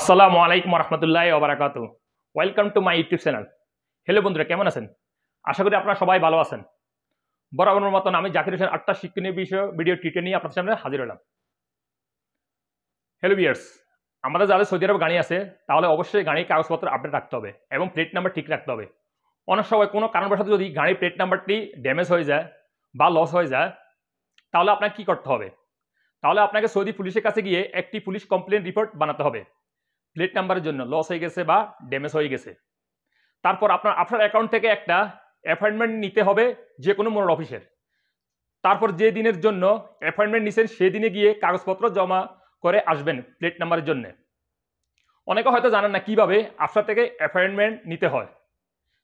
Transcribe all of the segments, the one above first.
আসসালামু আলাইকুম রহমতুল্লাহ ওবরাকাত welcome to my YouTube channel hello বন্ধুরা কেমন আছেন আশা করি আপনারা সবাই ভালো আছেন বরাবরের মতন আমি জাকির হোসেন আটটা শিক্ষণীয় বিষয় ভিডিও টিটে নিয়ে আপনার সামনে হাজির হলাম হ্যালো বিয়ার্স আমাদের যাদের সৌদি আরব গাড়ি আছে তাহলে অবশ্যই গাড়ির কাগজপত্র আপডেট রাখতে হবে এবং প্লেট নাম্বার ঠিক রাখতে হবে অনেক সময় কোনো কারণবশত যদি গাড়ির প্লেট নাম্বারটি ড্যামেজ হয়ে যায় বা লস হয়ে যায় তাহলে আপনাকে কি করতে হবে তাহলে আপনাকে সৌদি পুলিশের কাছে গিয়ে একটি পুলিশ কমপ্লেন রিপোর্ট বানাতে হবে প্লেট নাম্বারের জন্য লস হয়ে গেছে বা ড্যামেজ হয়ে গেছে তারপর আপনার আপনার অ্যাকাউন্ট থেকে একটা অ্যাপয়েন্টমেন্ট নিতে হবে যে কোনো মোড়ল অফিসের তারপর যে দিনের জন্য অ্যাপয়েন্টমেন্ট নিছেন সেদিনে গিয়ে কাগজপত্র জমা করে আসবেন প্লেট নাম্বারের জন্য অনেকে হয়তো জানেন না কিভাবে আপনার থেকে অ্যাপয়েন্টমেন্ট নিতে হয়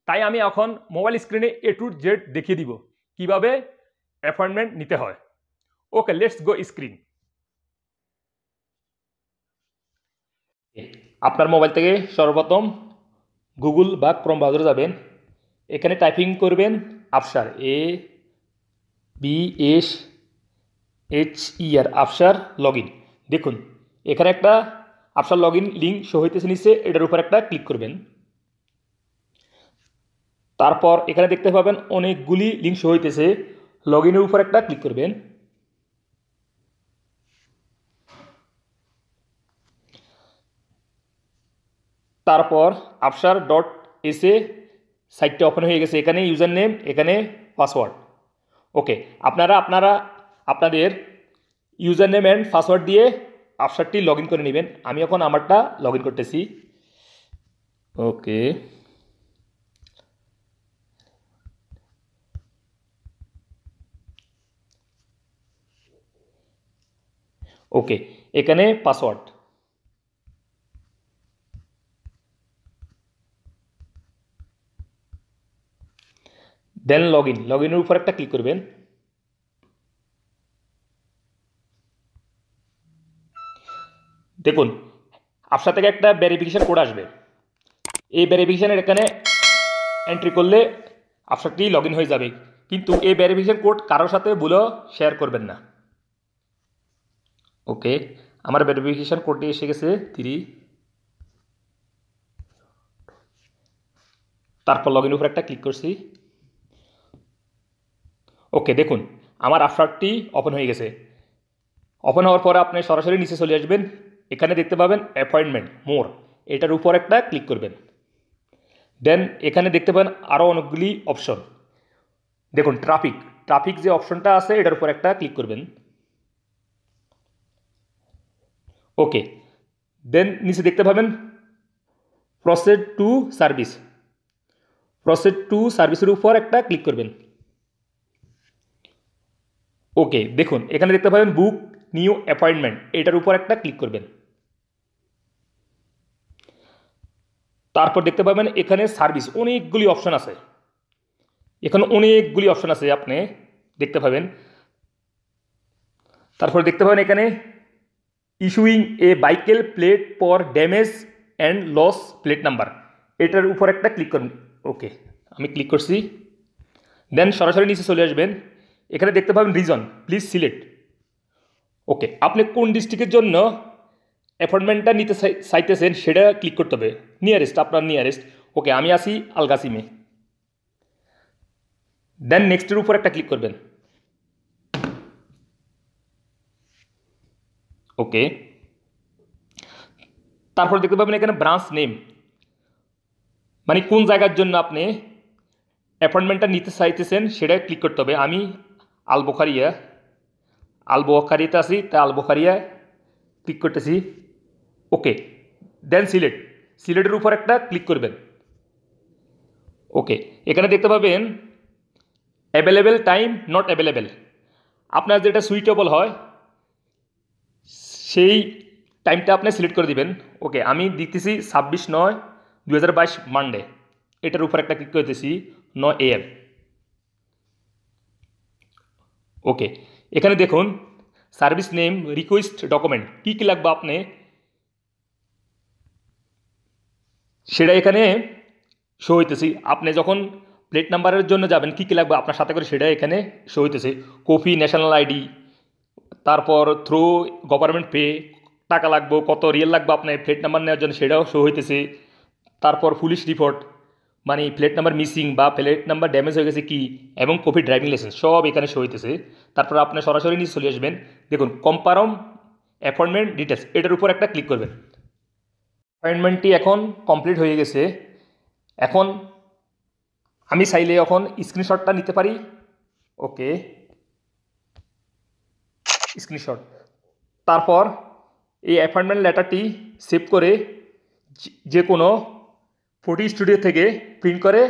তাই আমি এখন মোবাইল স্ক্রিনে এ টু জেড দেখিয়ে দিব কিভাবে অ্যাপয়েন্টমেন্ট নিতে হয় ওকে লেটস গো স্ক্রিন আপনার মোবাইল থেকে সর্বপ্রথম গুগল বা ক্রম ব্রাউজারে যাবেন এখানে টাইপিং করবেন আফসার A B S H e R আফসার লগ দেখুন এখানে একটা আফসার লগ ইন লিঙ্ক শো হইতেছে নিচে এটার উপর একটা ক্লিক করবেন তারপর এখানে দেখতে পাবেন অনেকগুলি লিঙ্ক শো হইতেছে লগ ইনের উপর একটা ক্লিক করবেন তারপর আফসার ডট এসে সাইটটা ওপেন হয়ে গেছে এখানে ইউজার নেম এখানে পাসওয়ার্ড ওকে আপনারা আপনারা আপনাদের ইউজার নেম অ্যান্ড পাসওয়ার্ড দিয়ে আফসারটি লগ করে নেবেন আমি এখন আমারটা লগ করতেছি ওকে ওকে এখানে পাসওয়ার্ড দেন লগ ইন লগ ইনের উপর একটা ক্লিক করবেন দেখুন আপনার থেকে একটা ভেরিফিকেশান কোড আসবে এই ভেরিফিকেশানের এখানে এন্ট্রি করলে আপনারটি লগ হয়ে যাবে কিন্তু এই ভেরিফিকেশান কোড কারোর সাথে বলেও শেয়ার করবেন না ওকে আমার ভেরিফিকেশান কোডটি এসে গেছে তিরি তারপর লগ ইন উপর একটা ক্লিক করছি ওকে দেখুন আমার আফটারটি ওপেন হয়ে গেছে ওপেন হওয়ার পরে আপনি সরাসরি নিচে চলে আসবেন এখানে দেখতে পাবেন অ্যাপয়েন্টমেন্ট মোর এটার উপর একটা ক্লিক করবেন দেন এখানে দেখতে পাবেন আরও অনেকগুলি অপশন দেখুন ট্রাফিক ট্রাফিক যে অপশনটা আছে এটার উপর একটা ক্লিক করবেন ওকে দেন নিচে দেখতে পাবেন proceed to service proceed to সার্ভিসের উপর একটা ক্লিক করবেন ওকে দেখুন এখানে দেখতে পাবেন বুক নিউ অ্যাপয়েন্টমেন্ট এটার উপর একটা ক্লিক করবেন তারপর দেখতে পাবেন এখানে সার্ভিস অনেকগুলি অপশান আছে এখানে অনেকগুলি অপশান আছে আপনি দেখতে পাবেন তারপর দেখতে পাবেন এখানে ইস্যুইং এ বাইকেল প্লেট পর damage and loss plate number এটার উপর একটা ক্লিক করুন ওকে আমি ক্লিক করছি দেন সরাসরি নিচে চলে আসবেন এখানে দেখতে পাবেন রিজন প্লিজ সিলেক্ট ওকে আপনি কোন ডিস্ট্রিক্টের জন্য অ্যাপয়েন্টমেন্টটা নিতে চাইতেছেন সেটা ক্লিক করতে হবে নিয়ারেস্ট আপনার নিয়ারেস্ট ওকে আমি আসি আলগাসিমে দেন নেক্সটের উপর একটা ক্লিক করবেন ওকে তারপর দেখতে পাবেন এখানে ব্রাঞ্চ নেম মানে কোন জায়গার জন্য আপনি অ্যাপয়েন্টমেন্টটা নিতে চাইতেছেন সেটা ক্লিক করতে হবে আমি আল বোখারিয়া আল বোখারিতে আসি তা আল বোখারিয়া ক্লিক করতেছি ওকে দেন সিলেট সিলেটের উপর একটা ক্লিক করবেন ওকে এখানে দেখতে পাবেন অ্যাভেলেবেল টাইম নট অ্যাভেলেবেল আপনার যেটা সুইটেবল হয় সেই টাইমটা আপনি সিলেক্ট করে দিবেন ওকে আমি দিতেছি ছাব্বিশ নয় দু মানডে এটার উপর একটা ক্লিক করতেছি ন এ এম ওকে এখানে দেখুন সার্ভিস নেম রিকোয়েস্ট ডকুমেন্ট কী কী লাগবে আপনি সেটা এখানে শো হইতেছি আপনি যখন প্লেট নাম্বারের জন্য যাবেন কী কী লাগবে আপনার সাথে করে সেটা এখানে শো হইতেছে কপি ন্যাশনাল আইডি তারপর থ্রু গভর্নমেন্ট পে টাকা লাগবে কত রিয়েল লাগবে আপনার ফ্লেট নাম্বার নেওয়ার জন্য সেটাও শো হইতেছে তারপর পুলিশ রিপোর্ট মানে প্লেট নাম্বার মিসিং বা প্লেট নাম্বার ড্যামেজ হয়ে গেছে কি এবং কোভিড ড্রাইভিং লাইসেন্স সব এখানে শো হইতেছে তারপর আপনি সরাসরি নিয়ে চলে আসবেন দেখুন কম্পারম অ্যাপয়েন্টমেন্ট ডিটেলস এটার উপর একটা ক্লিক করবেন অ্যাপয়েন্টমেন্টটি এখন কমপ্লিট হয়ে গেছে এখন আমি চাইলে এখন স্ক্রিনশটটা নিতে পারি ওকে স্ক্রিনশট তারপর এই অ্যাপয়েন্টমেন্ট লেটারটি সেভ করে যে কোনো ফোর্টি স্টুডিও থেকে প্রিন্ট করে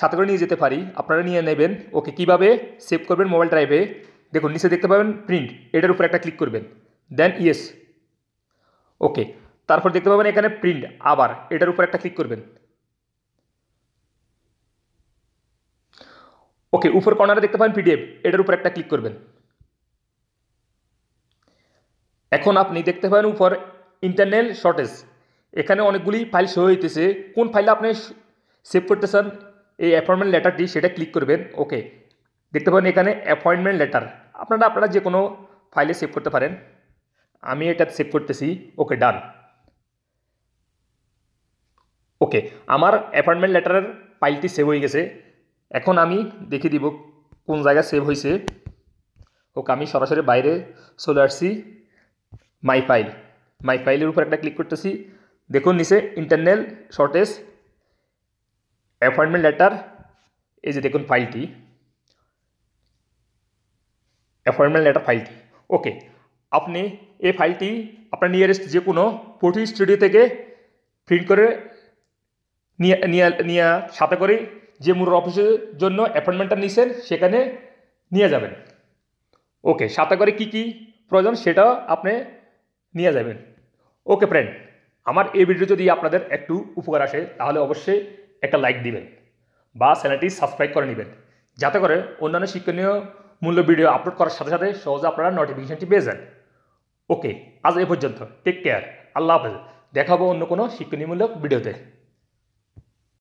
সাথে করে নিয়ে যেতে পারি আপনারা নিয়ে নেবেন ওকে কিভাবে সেভ করবেন মোবাইল ড্রাইভে দেখুন নিচে দেখতে পাবেন প্রিন্ট এটার উপর একটা ক্লিক করবেন দেন ইয়েস ওকে তারপর দেখতে পাবেন এখানে প্রিন্ট আবার এটার উপর একটা ক্লিক করবেন ওকে উপর কর্নারে দেখতে পাবেন পিডিএফ এটার উপর একটা ক্লিক করবেন এখন আপনি দেখতে পাবেন উপর ইন্টারনাল শর্টেজ এখানে অনেকগুলি ফাইল শো হইতেছে কোন ফাইলে আপনি সেভ করতে চান এই অ্যাপয়েন্টমেন্ট লেটারটি সেটা ক্লিক করবেন ওকে দেখতে পাবেন এখানে অ্যাপয়েন্টমেন্ট লেটার আপনারা আপনারা যে কোনো ফাইলে সেভ করতে পারেন আমি এটা সেভ করতেছি ওকে ডান ওকে আমার অ্যাপয়েন্টমেন্ট লেটারের ফাইলটি সেভ হয়ে গেছে এখন আমি দেখিয়ে দিব কোন জায়গায় সেভ হয়েছে ওকে আমি সরাসরি বাইরে চলে আসছি মাই ফাইল মাই ফাইলের উপর একটা ক্লিক করতেছি দেখুন নিচে ইন্টারনাল শর্টেজ অ্যাপয়েন্টমেন্ট লেটার এই যে দেখুন ফাইলটি অ্যাপয়েন্টমেন্ট লেটার ফাইলটি ওকে আপনি এই ফাইলটি আপনার নিয়ারেস্ট যে কোনো ফটো স্টুডিও থেকে প্রিন্ট করে নিয়ে নিয়ে নিয়ে সাথে করে যে মূল অফিসের জন্য অ্যাপয়েন্টমেন্টটা নিছেন সেখানে নিয়ে যাবেন ওকে সাথে করে কি কি প্রয়োজন সেটা আপনি নিয়ে যাবেন ওকে ফ্রেন্ড আমার এই ভিডিও যদি আপনাদের একটু উপকার আসে তাহলে অবশ্যই একটা লাইক দিবেন বা চ্যানেলটি সাবস্ক্রাইব করে নেবেন যাতে করে অন্যান্য শিক্ষণীয় মূল্য ভিডিও আপলোড করার সাথে সাথে সহজে আপনারা নোটিফিকেশানটি পেয়ে যান ওকে আজ এ পর্যন্ত টেক কেয়ার আল্লাহ হাফেজ দেখাবো অন্য কোনো শিক্ষণীয়মূলক ভিডিওতে